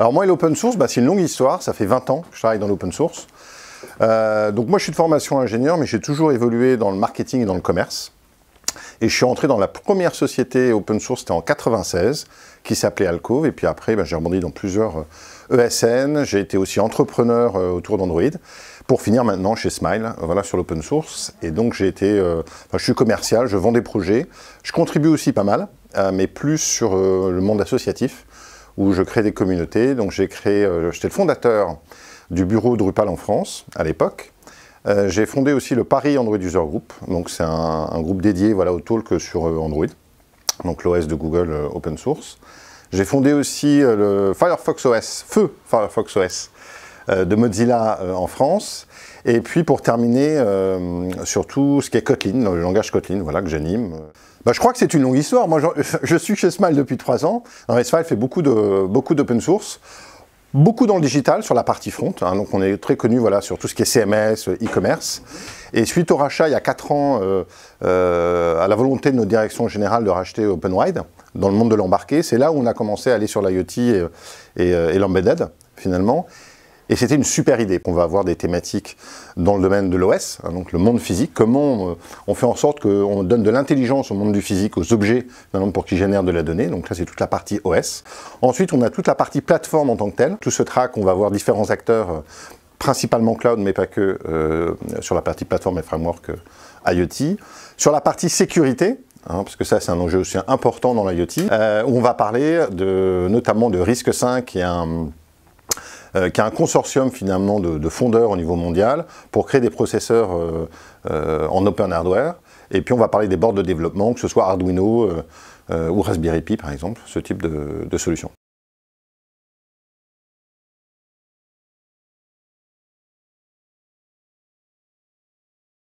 Alors moi, et l'open source, bah, c'est une longue histoire. Ça fait 20 ans que je travaille dans l'open source. Euh, donc moi, je suis de formation ingénieur, mais j'ai toujours évolué dans le marketing et dans le commerce. Et je suis entré dans la première société open source, c'était en 96, qui s'appelait Alcove. Et puis après, bah, j'ai rebondi dans plusieurs ESN. Euh, e j'ai été aussi entrepreneur euh, autour d'Android. Pour finir maintenant chez Smile, voilà, sur l'open source. Et donc j'ai été, je suis commercial, je vends des projets. Je contribue aussi pas mal, mais plus sur le monde associatif où je crée des communautés. Donc j'ai créé, euh, j'étais le fondateur du bureau Drupal en France à l'époque. Euh, j'ai fondé aussi le Paris Android User Group, donc c'est un, groupe dédié voilà, au talk sur euh, Android, donc l'OS de Google open source. J'ai fondé aussi le Firefox OS, Feu Firefox OS, euh, de Mozilla euh, en France. Et puis pour terminer, euh, sur tout ce qui est Kotlin, le langage Kotlin, voilà, que j'anime. Bah, je crois que c'est une longue histoire. Moi, je, suis chez Smile depuis trois ans. Smile fait beaucoup d'open beaucoup source beaucoup dans le digital, sur la partie front. Hein. donc on est très connu voilà, sur tout ce qui est CMS, e-commerce. Et suite au rachat, il y a quatre ans, à la volonté de notre direction générale de racheter OpenWide, dans le monde de l'embarqué, c'est là où on a commencé à aller sur l'IoT et, et l'embedded, finalement. Et c'était une super idée. qu'on va avoir des thématiques dans le domaine de l'OS, hein, donc le monde physique. Comment euh, on, fait en sorte qu'on donne de l'intelligence au monde du physique, aux objets, pour qu'ils génèrent de la donnée. Donc là, c'est toute la partie OS. Ensuite, on a toute la partie plateforme en tant que telle. Tout ce track, on va avoir différents acteurs, euh, principalement cloud, mais pas que, euh, sur la partie plateforme et framework IoT. Sur la partie sécurité, hein, parce que ça c'est un enjeu aussi important dans l'IoT, on va parler de, notamment de risque 5 et un euh, qui a un consortium finalement de, fondeurs au niveau mondial pour créer des processeurs euh, euh, en open hardware. Et puis on va parler des bords de développement, que ce soit Arduino ou Raspberry Pi par exemple, ce type de, de solution.